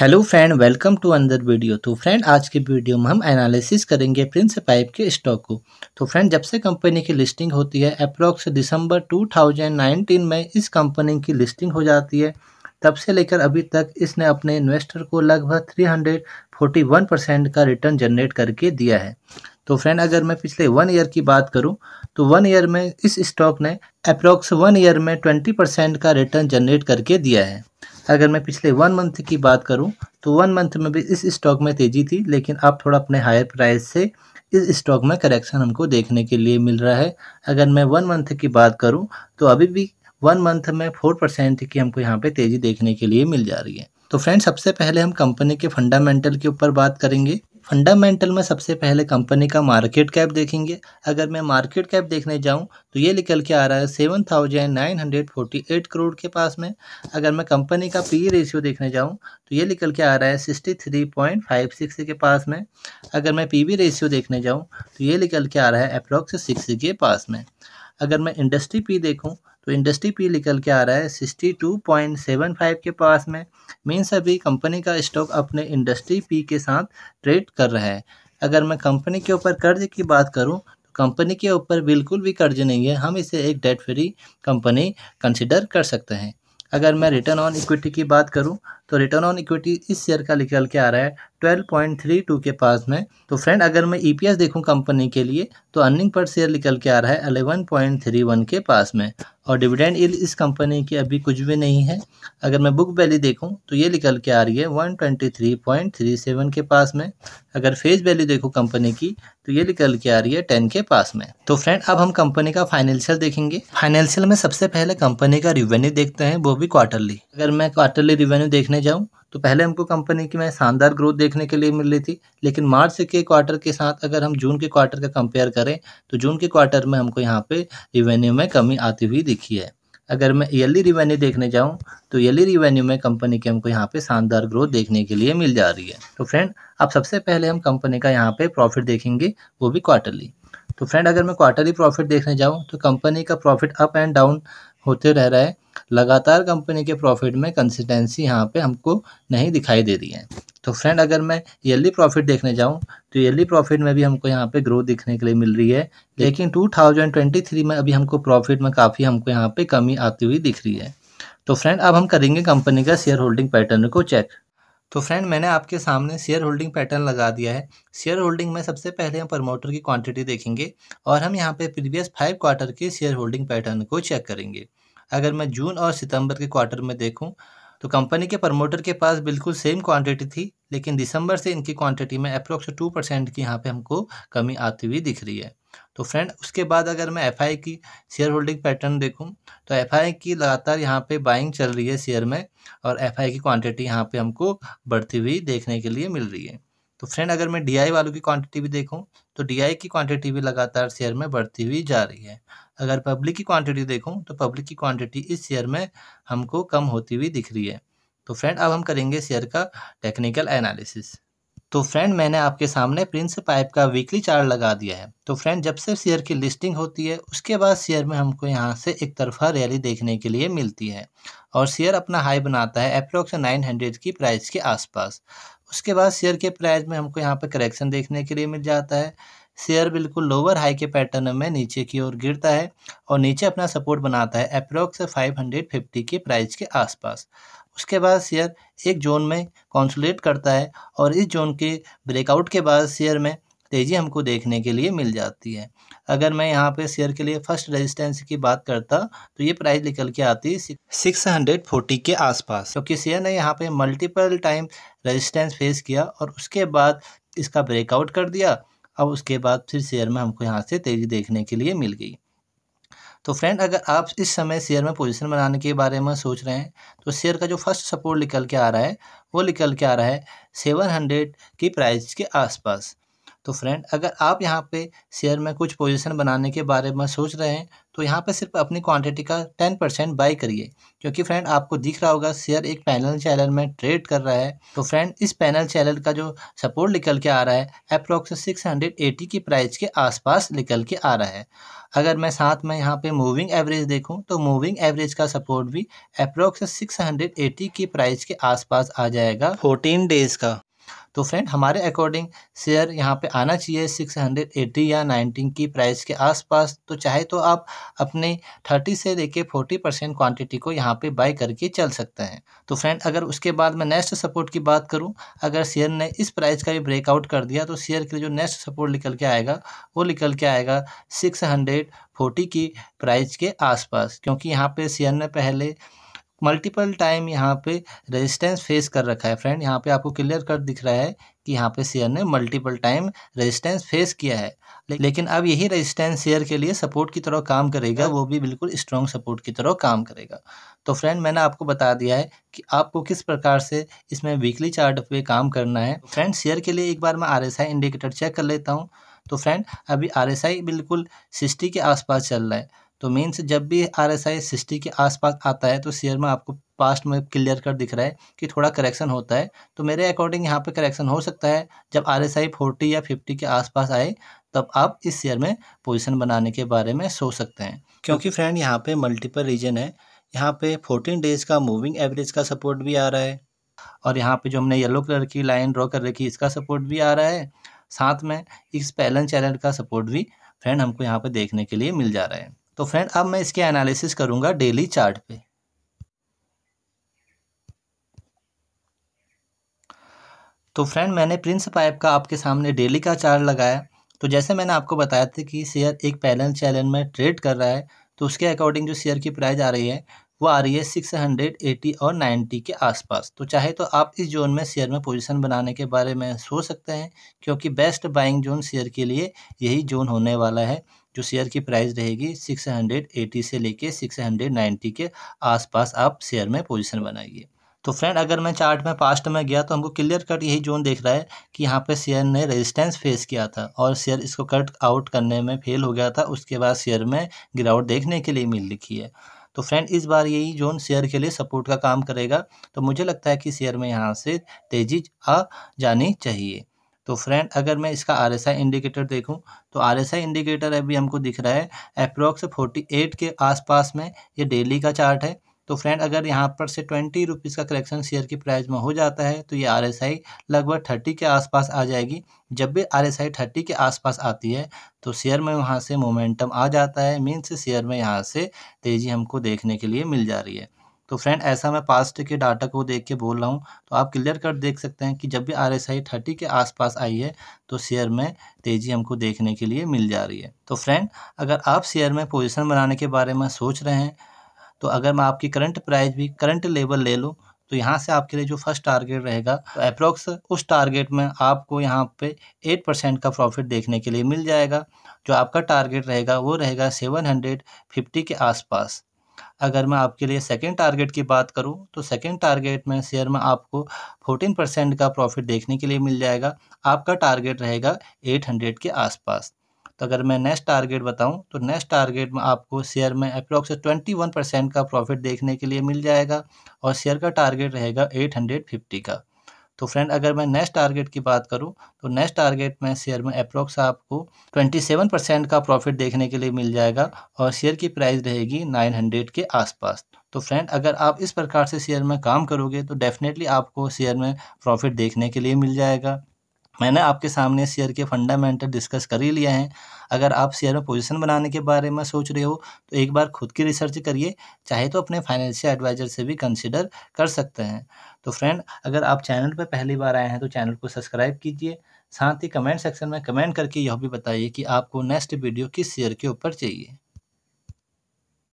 Hello friend welcome to another video तो friend आज के वीडियो में हम एनालिसिस करेंगे प्रिंस पाइप के स्टॉक को तो फ्रेंड जब से कंपनी की लिस्टिंग होती है अप्रोक्स दिसंबर 2019 में इस कंपनी की लिस्टिंग हो जाती है तब से लेकर अभी तक इसने अपने इन्वेस्टर को लगभग 341 परसेंट का रिटर्न जनरेट करके दिया है तो फ्रेंड अगर मैं पिछले वन ईयर की बात करूँ तो वन ईयर में इस स्टॉक ने अप्रोक्स वन ईयर में ट्वेंटी परसेंट का रिटर्न जनरेट करके दिया है अगर मैं पिछले वन मंथ की बात करूं तो वन मंथ में भी इस स्टॉक में तेज़ी थी लेकिन अब थोड़ा अपने हायर प्राइस से इस स्टॉक में करेक्शन हमको देखने के लिए मिल रहा है अगर मैं वन मंथ की बात करूं तो अभी भी वन मंथ में फोर परसेंट की हमको यहाँ पे तेज़ी देखने के लिए मिल जा रही है तो फ्रेंड्स सबसे पहले हम कंपनी के फंडामेंटल के ऊपर बात करेंगे फंडामेंटल में सबसे पहले कंपनी का मार्केट कैप देखेंगे अगर मैं मार्केट कैप देखने जाऊं तो ये निकल के आ रहा है seven thousand nine hundred forty eight crore के पास में अगर मैं कंपनी का पी रेशियो देखने जाऊं तो ये निकल के आ रहा है sixty three point five six के पास में अगर मैं पी रेशियो देखने जाऊँ तो ये निकल के आ रहा है अप्रोक्स सिक्स के पास में अगर मैं इंडस्ट्री पी देखूं तो इंडस्ट्री पी निकल के आ रहा है sixty two point seven five के पास में मीन्स अभी कंपनी का स्टॉक अपने इंडस्ट्री पी के साथ ट्रेड कर रहा है अगर मैं कंपनी के ऊपर कर्ज की बात करूं तो कंपनी के ऊपर बिल्कुल भी कर्ज नहीं है हम इसे एक डेट फ्री कंपनी कंसिडर कर सकते हैं अगर मैं रिटर्न ऑन इक्विटी की बात करूं तो रिटर्न ऑन इक्विटी इस शेयर का निकल के आ रहा है 12.32 के पास में तो फ्रेंड अगर मैं ईपीएस e देखूं कंपनी के लिए तो अर्निंग पर शेयर निकल के आ रहा है 11.31 के पास में और डिविडेंड इल इस कंपनी की अभी कुछ भी नहीं है अगर मैं बुक वैली देखूं तो ये निकल के आ रही है 123.37 के पास में अगर फेस वैल्यू देखूँ कंपनी की तो ये निकल के आ रही है टेन के पास में तो फ्रेंड अब हम कंपनी का फाइनेंशियल देखेंगे फाइनेंशियल में सबसे पहले कंपनी का रिवेन्यू देखते हैं वो भी क्वार्टरली अगर मैं क्वार्टरली रिवेन्यू देखने देखने जाऊँ तो पहले हमको कंपनी की मैं शानदार ग्रोथ देखने के लिए मिल रही थी लेकिन मार्च के क्वार्टर के साथ अगर हम जून के क्वार्टर का कंपेयर करें तो जून के क्वार्टर में हमको यहाँ पे रिवेन्यू में कमी आती हुई दिखी है अगर मैं ईयरली रिवेन्यू देखने जाऊँ तो ईयरली रिवेन्यू में कंपनी की हमको यहाँ पे शानदार ग्रोथ देखने के लिए मिल जा रही है तो फ्रेंड अब सबसे पहले हम कंपनी का यहाँ पे प्रॉफिट देखेंगे वो भी क्वार्टरली तो फ्रेंड अगर मैं क्वार्टरली प्रॉफिट देखने जाऊँ तो कंपनी का प्रॉफिट अप एंड डाउन होते रह रहा है लगातार कंपनी के प्रॉफिट में कंसिस्टेंसी यहाँ पे हमको नहीं दिखाई दे रही है तो फ्रेंड अगर मैं ईयरली प्रॉफिट देखने जाऊँ तो ईयरली प्रॉफिट में भी हमको यहाँ पे ग्रोथ दिखने के लिए मिल रही है लेकिन 2023 में अभी हमको प्रॉफिट में काफ़ी हमको यहाँ पे कमी आती हुई दिख रही है तो फ्रेंड अब हम करेंगे कंपनी का शेयर होल्डिंग पैटर्न को चेक तो फ्रेंड मैंने आपके सामने शेयर होल्डिंग पैटर्न लगा दिया है शेयर होल्डिंग में सबसे पहले हम प्रमोटर की क्वांटिटी देखेंगे और हम यहाँ पे प्रीवियस फाइव क्वार्टर के शेयर होल्डिंग पैटर्न को चेक करेंगे अगर मैं जून और सितंबर के क्वार्टर में देखूं तो कंपनी के प्रमोटर के पास बिल्कुल सेम क्वांटिटी थी लेकिन दिसंबर से इनकी क्वांटिटी में अप्रोक्स टू परसेंट की यहाँ पे हमको कमी आती हुई दिख रही है तो फ्रेंड उसके बाद अगर मैं एफ की शेयर होल्डिंग पैटर्न देखूँ तो एफ की लगातार यहाँ पे बाइंग चल रही है शेयर में और एफ की क्वान्टिटी यहाँ पर हमको बढ़ती हुई देखने के लिए मिल रही है तो फ्रेंड अगर मैं डी वालों की क्वांटिटी भी देखूँ तो डी की क्वांटिटी भी लगातार शेयर में बढ़ती हुई जा रही है अगर पब्लिक की क्वांटिटी देखूँ तो पब्लिक की क्वांटिटी इस शेयर में हमको कम होती हुई दिख रही है तो फ्रेंड अब हम करेंगे शेयर का टेक्निकल एनालिसिस तो फ्रेंड मैंने आपके सामने प्रिंस पाइप का वीकली चार्ट लगा दिया है तो फ्रेंड जब से शेयर की लिस्टिंग होती है उसके बाद शेयर में हमको यहाँ से एक तरफा रैली देखने के लिए मिलती है और शेयर अपना हाई बनाता है अप्रोक्स 900 की प्राइस के आसपास उसके बाद शेयर के प्राइस में हमको यहाँ पर करेक्शन देखने के लिए मिल जाता है शेयर बिल्कुल लोअर हाई के पैटर्न में नीचे की ओर गिरता है और नीचे अपना सपोर्ट बनाता है अप्रोक्स 550 के प्राइस के आसपास उसके बाद शेयर एक जोन में कॉन्सुलेट करता है और इस जोन के ब्रेकआउट के बाद शेयर में तेज़ी हमको देखने के लिए मिल जाती है अगर मैं यहाँ पे शेयर के लिए फर्स्ट रेजिस्टेंस की बात करता तो ये प्राइस निकल के आती है सिक्स हंड्रेड फोर्टी के आसपास क्योंकि तो शेयर ने यहाँ पे मल्टीपल टाइम रेजिस्टेंस फेस किया और उसके बाद इसका ब्रेकआउट कर दिया अब उसके बाद फिर शेयर में हमको यहाँ से तेज़ी देखने के लिए मिल गई तो फ्रेंड अगर आप इस समय शेयर में पोजीशन बनाने के बारे में सोच रहे हैं तो शेयर का जो फर्स्ट सपोर्ट निकल के आ रहा है वो निकल के आ रहा है सेवन हंड्रेड की प्राइस के आसपास तो फ्रेंड अगर आप यहाँ पे शेयर में कुछ पोजीशन बनाने के बारे में सोच रहे हैं तो यहाँ पे सिर्फ अपनी क्वांटिटी का टेन परसेंट बाई करिए क्योंकि फ्रेंड आपको दिख रहा होगा शेयर एक पैनल चैनल में ट्रेड कर रहा है तो फ्रेंड इस पैनल चैनल का जो सपोर्ट निकल के आ रहा है अप्रोक्स सिक्स हंड्रेड की प्राइस के आसपास निकल के आ रहा है अगर मैं साथ में यहाँ पे मूविंग एवरेज देखूँ तो मूविंग एवरेज का सपोर्ट भी अप्रोक्स 680 की प्राइस के आसपास आ जाएगा 14 डेज का तो फ्रेंड हमारे अकॉर्डिंग शेयर यहाँ पे आना चाहिए 680 या 19 की प्राइस के आसपास तो चाहे तो आप अपने 30 से लेके 40 परसेंट क्वान्टिटी को यहाँ पे बाई करके चल सकते हैं तो फ्रेंड अगर उसके बाद मैं नेक्स्ट सपोर्ट की बात करूँ अगर शेयर ने इस प्राइस का भी ब्रेकआउट कर दिया तो शेयर के लिए जो नेक्स्ट सपोर्ट निकल के आएगा वो निकल के आएगा सिक्स हंड्रेड फोर्टी की प्राइस के आसपास क्योंकि यहाँ पे शेयर ने पहले मल्टीपल टाइम यहाँ पे रेजिस्टेंस फेस कर रखा है फ्रेंड यहाँ पे आपको क्लियर कट दिख रहा है कि यहाँ पे शेयर ने मल्टीपल टाइम रेजिस्टेंस फेस किया है लेकिन अब यही रेजिस्टेंस शेयर के लिए सपोर्ट की तरह काम करेगा हाँ। वो भी बिल्कुल स्ट्रॉन्ग सपोर्ट की तरह काम करेगा तो फ्रेंड मैंने आपको बता दिया है कि आपको किस प्रकार से इसमें वीकली चार्ट पे काम करना है फ्रेंड शेयर के लिए एक बार मैं आर इंडिकेटर चेक कर लेता हूँ तो फ्रेंड अभी आर बिल्कुल सिक्सटी के आसपास चल रहा है तो मीन्स जब भी आर एस आई सिक्सटी के आसपास आता है तो शेयर में आपको पास्ट में क्लियर कर दिख रहा है कि थोड़ा करेक्शन होता है तो मेरे अकॉर्डिंग यहाँ पे करेक्शन हो सकता है जब आर एस आई फोर्टी या फिफ्टी के आसपास आए तब आप इस शेयर में पोजीशन बनाने के बारे में सोच सकते हैं क्योंकि फ्रेंड यहाँ पे मल्टीपल रीजन है यहाँ पे फोर्टीन डेज का मूविंग एवरेज का सपोर्ट भी आ रहा है और यहाँ पर जो हमने येलो कलर की लाइन ड्रॉ कर रखी इसका सपोर्ट भी आ रहा है साथ में इस पैलन चैलेंज का सपोर्ट भी फ्रेंड हमको यहाँ पर देखने के लिए मिल जा रहा है तो फ्रेंड अब मैं इसके एनालिसिस करूंगा डेली चार्ट पे तो फ्रेंड मैंने प्रिंस पाइप का आपके सामने डेली का चार्ट लगाया तो जैसे मैंने आपको बताया था कि शेयर एक पैनल चैलेंज में ट्रेड कर रहा है तो उसके अकॉर्डिंग जो शेयर की प्राइस आ रही है वो आ रही है सिक्स हंड्रेड एटी और नाइन्टी के आसपास तो चाहे तो आप इस जोन में शेयर में पोजीशन बनाने के बारे में सोच सकते हैं क्योंकि बेस्ट बाइंग जोन शेयर के लिए यही जोन होने वाला है जो शेयर की प्राइस रहेगी 680 से लेके 690 के आसपास आप शेयर में पोजीशन बनाइए तो फ्रेंड अगर मैं चार्ट में पास्ट में गया तो हमको क्लियर कट यही जोन देख रहा है कि यहाँ पे शेयर ने रेजिस्टेंस फेस किया था और शेयर इसको कट आउट करने में फेल हो गया था उसके बाद शेयर में गिरावट देखने के लिए मिल लिखी है तो फ्रेंड इस बार यही जोन शेयर के लिए सपोर्ट का काम करेगा तो मुझे लगता है कि शेयर में यहाँ से तेज़ी आ जानी चाहिए तो फ्रेंड अगर मैं इसका आर इंडिकेटर देखूं तो आर इंडिकेटर अभी हमको दिख रहा है अप्रोक्स 48 के आसपास में ये डेली का चार्ट है तो फ्रेंड अगर यहाँ पर से ट्वेंटी रुपीज़ का करेक्शन शेयर की प्राइस में हो जाता है तो ये आर एस आई लगभग थर्टी के आसपास आ जाएगी जब भी आर एस आई थर्टी के आसपास आती है तो शेयर में वहाँ से मोमेंटम आ जाता है मीन्स शेयर में यहाँ से तेज़ी हमको देखने के लिए मिल जा रही है तो फ्रेंड ऐसा मैं पास्ट के डाटा को देख के बोल रहा हूँ तो आप क्लियर कट देख सकते हैं कि जब भी आर एस आई थर्टी के आसपास आई है तो शेयर में तेज़ी हमको देखने के लिए मिल जा रही है तो फ्रेंड अगर आप शेयर में पोजिशन बनाने के बारे में सोच रहे हैं तो अगर मैं आपकी करंट प्राइस भी करंट लेवल ले लूँ तो यहाँ से आपके लिए जो फर्स्ट टारगेट रहेगा तो अप्रोक्स उस टारगेट में आपको यहाँ पे एट परसेंट का प्रॉफिट देखने के लिए मिल जाएगा जो आपका टारगेट रहेगा वो रहेगा सेवन हंड्रेड फिफ्टी के आसपास अगर मैं आपके लिए सेकंड टारगेट की बात करूं तो सेकंड टारगेट में शेयर में आपको 14 परसेंट का प्रॉफिट देखने के लिए मिल जाएगा आपका टारगेट रहेगा 800 के आसपास तो अगर मैं नेक्स्ट टारगेट बताऊं तो नेक्स्ट टारगेट में आपको शेयर में अप्रोक्स ट्वेंटी वन परसेंट का प्रॉफिट देखने के लिए मिल जाएगा और शेयर का टारगेट रहेगा एट हंड्रेड फिफ्टी का तो फ्रेंड अगर मैं नेक्स्ट टारगेट की बात करूँ तो नेक्स्ट टारगेट में शेयर में अप्रोक्स आपको 27 परसेंट का प्रॉफिट देखने के लिए मिल जाएगा और शेयर की प्राइस रहेगी 900 के आसपास तो फ्रेंड अगर आप इस प्रकार से शेयर में काम करोगे तो डेफिनेटली आपको शेयर में प्रॉफिट देखने के लिए मिल जाएगा मैंने आपके सामने शेयर के फंडामेंटल डिस्कस कर ही लिया है अगर आप शेयर में पोजीशन बनाने के बारे में सोच रहे हो तो एक बार खुद की रिसर्च करिए चाहे तो अपने फाइनेंशियल एडवाइजर से भी कंसिडर कर सकते हैं तो फ्रेंड अगर आप चैनल पर पहली बार आए हैं तो चैनल को सब्सक्राइब कीजिए साथ ही कमेंट सेक्शन में कमेंट करके यह भी बताइए कि आपको नेक्स्ट वीडियो किस शेयर के ऊपर चाहिए